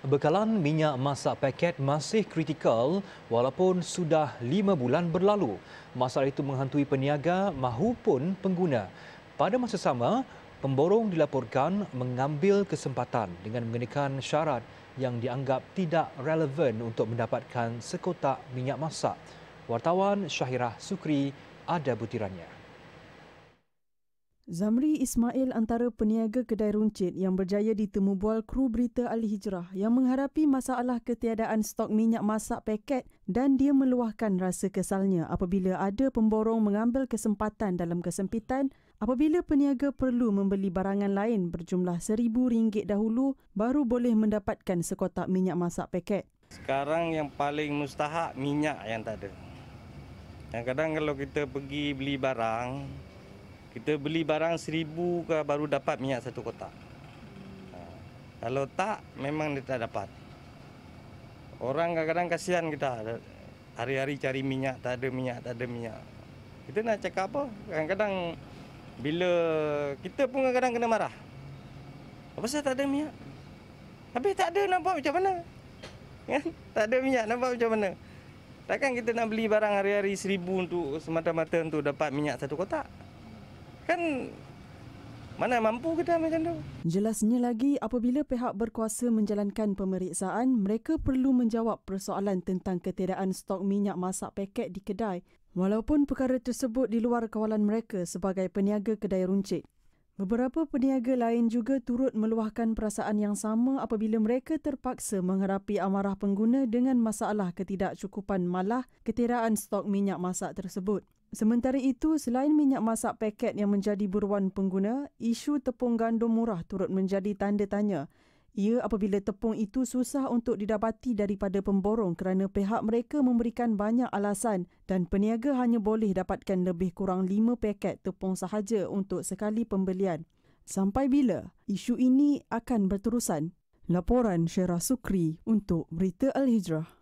Bekalan minyak masak paket masih kritikal walaupun sudah lima bulan berlalu. Masalah itu menghantui peniaga mahupun pengguna. Pada masa sama, pemborong dilaporkan mengambil kesempatan dengan mengenakan syarat yang dianggap tidak relevan untuk mendapatkan sekotak minyak masak. Wartawan Syahirah Sukri ada butirannya. Zamri Ismail antara peniaga kedai runcit yang berjaya ditemubual kru berita Al-Hijrah yang mengharapi masalah ketiadaan stok minyak masak paket dan dia meluahkan rasa kesalnya apabila ada pemborong mengambil kesempatan dalam kesempitan apabila peniaga perlu membeli barangan lain berjumlah seribu ringgit dahulu baru boleh mendapatkan sekotak minyak masak paket. Sekarang yang paling mustahak minyak yang tak ada. Kadang-kadang kalau kita pergi beli barang, kita beli barang seribu ke baru dapat minyak satu kotak. Ha. Kalau tak, memang dia tak dapat. Orang kadang-kadang kasihan kita. Hari-hari cari minyak, tak ada minyak, tak ada minyak. Kita nak cakap apa? Kadang-kadang bila kita pun kadang-kadang kena marah. Apa sebab tak ada minyak? Tapi tak ada nampak macam mana? Kan? tak ada minyak nampak macam mana? Takkan kita nak beli barang hari-hari seribu untuk semata-mata untuk dapat minyak satu kotak? Kan mana mampu kita macam tu? Jelasnya lagi, apabila pihak berkuasa menjalankan pemeriksaan, mereka perlu menjawab persoalan tentang ketiadaan stok minyak masak paket di kedai walaupun perkara tersebut di luar kawalan mereka sebagai peniaga kedai runcit. Beberapa peniaga lain juga turut meluahkan perasaan yang sama apabila mereka terpaksa menghadapi amarah pengguna dengan masalah ketidakcukupan malah ketiraan stok minyak masak tersebut. Sementara itu, selain minyak masak paket yang menjadi buruan pengguna, isu tepung gandum murah turut menjadi tanda tanya. Ia apabila tepung itu susah untuk didapati daripada pemborong kerana pihak mereka memberikan banyak alasan dan peniaga hanya boleh dapatkan lebih kurang 5 paket tepung sahaja untuk sekali pembelian. Sampai bila isu ini akan berterusan? Laporan Syera Sukri untuk Berita Al-Hijrah.